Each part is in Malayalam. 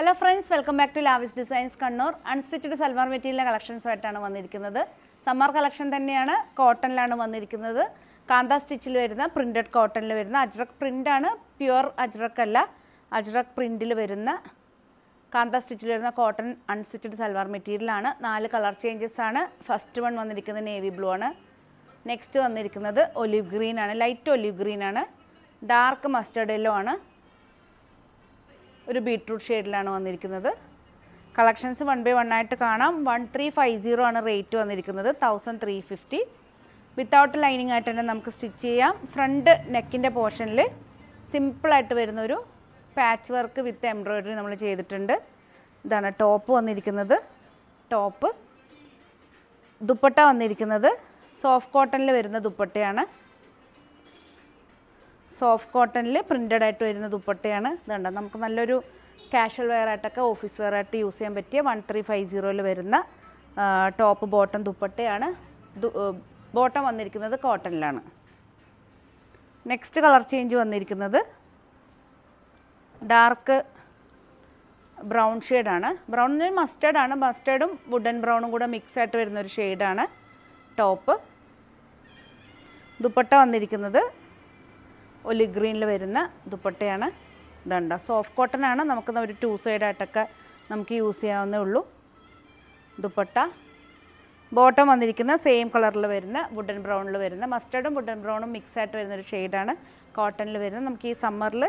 hello friends welcome back to Lavis designs Kannur unstitched salwar collections കളക്ഷൻസുമായിട്ടാണ് വന്നിരിക്കുന്നത് സമ്മർ കളക്ഷൻ തന്നെയാണ് കോട്ടണിലാണ് വന്നിരിക്കുന്നത് കാന്ത സ്റ്റിച്ചിൽ വരുന്ന പ്രിൻറ്റഡ് കോട്ടണിൽ വരുന്ന അജ്രക് പ്രിൻ്റാണ് പ്യുവർ അജ്രക് അല്ല അജ്രക് പ്രിൻറ്റിൽ വരുന്ന കാന്ത സ്റ്റിച്ചിൽ വരുന്ന കോട്ടൺ അൺസ്റ്റിച്ചഡ് സൽവാർ മെറ്റീരിയലാണ് നാല് കളർ ചേഞ്ചസ് ആണ് ഫസ്റ്റ് വൺ വന്നിരിക്കുന്നത് നേവി ബ്ലൂ ആണ് നെക്സ്റ്റ് വന്നിരിക്കുന്നത് ഒലിവ് ഗ്രീൻ ആണ് ലൈറ്റ് ഒലിവ് ഗ്രീൻ ആണ് ഡാർക്ക് മസ്റ്റേഡ് യെല്ലോ ആണ് ഒരു ബീട്രൂട്ട് ഷെയ്ഡിലാണ് വന്നിരിക്കുന്നത് കളക്ഷൻസ് വൺ ബൈ വൺ ആയിട്ട് കാണാം വൺ ത്രീ ഫൈവ് സീറോ ആണ് റേറ്റ് വന്നിരിക്കുന്നത് thousand three fifty without lining ആയിട്ട് തന്നെ നമുക്ക് സ്റ്റിച്ച് ചെയ്യാം ഫ്രണ്ട് നെക്കിൻ്റെ പോർഷനിൽ സിമ്പിളായിട്ട് വരുന്നൊരു പാച്ച് വർക്ക് വിത്ത് എംബ്രോയിഡറി നമ്മൾ ചെയ്തിട്ടുണ്ട് ഇതാണ് ടോപ്പ് വന്നിരിക്കുന്നത് ടോപ്പ് ദുപ്പട്ട വന്നിരിക്കുന്നത് സോഫ്റ്റ് കോട്ടണിൽ വരുന്ന ദുപ്പട്ടയാണ് സോഫ്റ്റ് കോട്ടണിൽ പ്രിൻ്റഡ് ആയിട്ട് വരുന്ന ദുപ്പട്ടയാണ് ഇതുണ്ട് നമുക്ക് നല്ലൊരു കാഷ്വൽ വെയർ ആയിട്ടൊക്കെ ഓഫീസ് വെയർ ആയിട്ട് യൂസ് ചെയ്യാൻ പറ്റിയ വൺ ത്രീ ഫൈവ് സീറോയിൽ വരുന്ന ടോപ്പ് ബോട്ടം ദുപ്പട്ടയാണ് ബോട്ടം വന്നിരിക്കുന്നത് കോട്ടണിലാണ് നെക്സ്റ്റ് കളർ ചേഞ്ച് വന്നിരിക്കുന്നത് ഡാർക്ക് ബ്രൗൺ ഷെയ്ഡാണ് ബ്രൗൺ മസ്റ്റേഡാണ് മസ്റ്റേഡും വുഡൻ ബ്രൗണും കൂടെ മിക്സ് ആയിട്ട് വരുന്നൊരു ഷെയ്ഡാണ് ടോപ്പ് ദുപ്പട്ട വന്നിരിക്കുന്നത് ഒലി ഗ്രീനിൽ വരുന്ന ദുപ്പട്ടയാണ് ഇതുണ്ട് സോഫ്റ്റ് കോട്ടൺ ആണ് നമുക്ക് ഒരു ടു സൈഡായിട്ടൊക്കെ നമുക്ക് യൂസ് ചെയ്യാവുന്നേ ഉള്ളൂ ദുപ്പട്ട ബോട്ടം വന്നിരിക്കുന്ന സെയിം കളറിൽ വരുന്ന വുഡൻ ബ്രൗണിൽ വരുന്ന മസ്റ്റർഡും വുഡൻ ബ്രൗണും മിക്സ് ആയിട്ട് വരുന്ന ഒരു ഷെയ്ഡാണ് കോട്ടണിൽ വരുന്നത് നമുക്ക് ഈ സമ്മറിൽ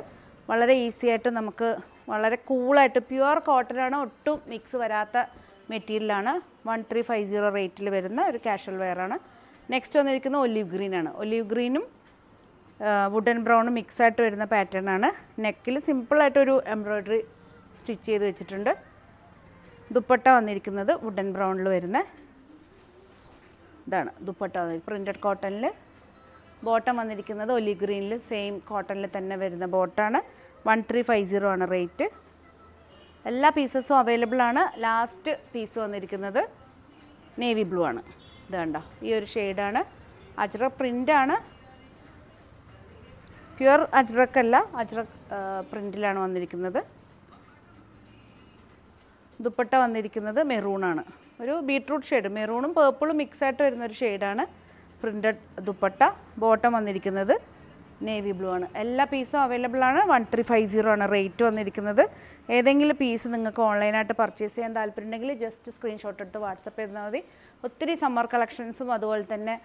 വളരെ ഈസി ആയിട്ട് നമുക്ക് വളരെ കൂളായിട്ട് പ്യുവർ കോട്ടനാണ് ഒട്ടും മിക്സ് വരാത്ത മെറ്റീരിയലാണ് വൺ ത്രീ ഫൈവ് സീറോ റേറ്റിൽ വരുന്ന ഒരു കാഷ്വൽ വെയറാണ് നെക്സ്റ്റ് വന്നിരിക്കുന്നത് ഒലിവ് ഗ്രീനാണ് ഒലിവ് ഗ്രീനും വുഡൻ ബ്രൗൺ മിക്സ് ആയിട്ട് വരുന്ന പാറ്റേൺ ആണ് നെക്കിൽ സിമ്പിളായിട്ടൊരു എംബ്രോയ്ഡറി സ്റ്റിച്ച് ചെയ്ത് വെച്ചിട്ടുണ്ട് ദുപ്പട്ട വന്നിരിക്കുന്നത് വുഡൻ ബ്രൗണിൽ വരുന്ന ഇതാണ് ദുപ്പട്ട വന്നിരിക്കുന്നത് പ്രിൻറ്റഡ് കോട്ടണിൽ ബോട്ടം വന്നിരിക്കുന്നത് ഒലി ഗ്രീനിൽ സെയിം കോട്ടണിൽ തന്നെ വരുന്ന ബോട്ടാണ് വൺ ത്രീ ഫൈവ് സീറോ ആണ് റേറ്റ് എല്ലാ പീസസും അവൈലബിൾ ആണ് ലാസ്റ്റ് പീസ് വന്നിരിക്കുന്നത് നേവി ബ്ലൂ ആണ് ഇതാണ്ടോ ഈ ഒരു ഷെയ്ഡാണ് അച്ചറ പ്രിൻ്റാണ് പ്യുർ അജ്രക്കല്ല അല്ല അജ്രക് പ്രിൻറ്റിലാണ് വന്നിരിക്കുന്നത് ദുപ്പട്ട വന്നിരിക്കുന്നത് മെറൂണാണ് ഒരു ബീട്രൂട്ട് ഷെയ്ഡ് മെറൂണും പേർപ്പിളും മിക്സായിട്ട് വരുന്നൊരു ഷെയ്ഡാണ് പ്രിൻറ്റഡ് ദുപ്പട്ട ബോട്ടം വന്നിരിക്കുന്നത് നേവി ബ്ലൂ ആണ് എല്ലാ പീസും അവൈലബിൾ ആണ് വൺ ത്രീ ഫൈവ് സീറോ ആണ് റേറ്റ് വന്നിരിക്കുന്നത് ഏതെങ്കിലും പീസ് നിങ്ങൾക്ക് ഓൺലൈനായിട്ട് പർച്ചേസ് ചെയ്യാൻ താല്പര്യമുണ്ടെങ്കിൽ ജസ്റ്റ് സ്ക്രീൻഷോട്ട് എടുത്ത് വാട്സപ്പ് ചെയ്താൽ മതി ഒത്തിരി സമ്മർ കളക്ഷൻസും അതുപോലെ തന്നെ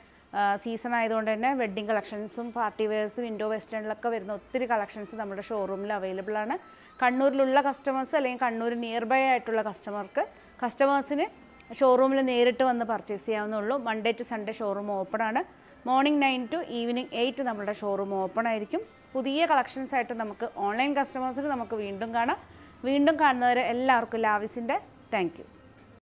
സീസൺ ആയതുകൊണ്ട് തന്നെ വെഡ്ഡിങ് കളക്ഷൻസും പാർട്ടി വെയർസും വിൻഡോ വെസ്റ്റേണിലൊക്കെ വരുന്ന ഒത്തിരി കളക്ഷൻസ് നമ്മുടെ ഷോറൂമിൽ അവൈലബിൾ ആണ് കണ്ണൂരിലുള്ള കസ്റ്റമേഴ്സ് അല്ലെങ്കിൽ കണ്ണൂർ നിയർ ബൈ ആയിട്ടുള്ള കസ്റ്റമർക്ക് കസ്റ്റമേഴ്സിന് ഷോറൂമിൽ നേരിട്ട് വന്ന് പർച്ചേസ് ചെയ്യാവുന്നുള്ളൂ Monday to Sunday showroom open ആണ് morning nine to evening eight നമ്മുടെ ഷോറൂം ഓപ്പൺ ആയിരിക്കും പുതിയ കളക്ഷൻസ് ആയിട്ട് നമുക്ക് ഓൺലൈൻ കസ്റ്റമേഴ്സിന് നമുക്ക് വീണ്ടും കാണാം വീണ്ടും കാണുന്നവരെ എല്ലാവർക്കും ലാവിസിൻ്റെ താങ്ക്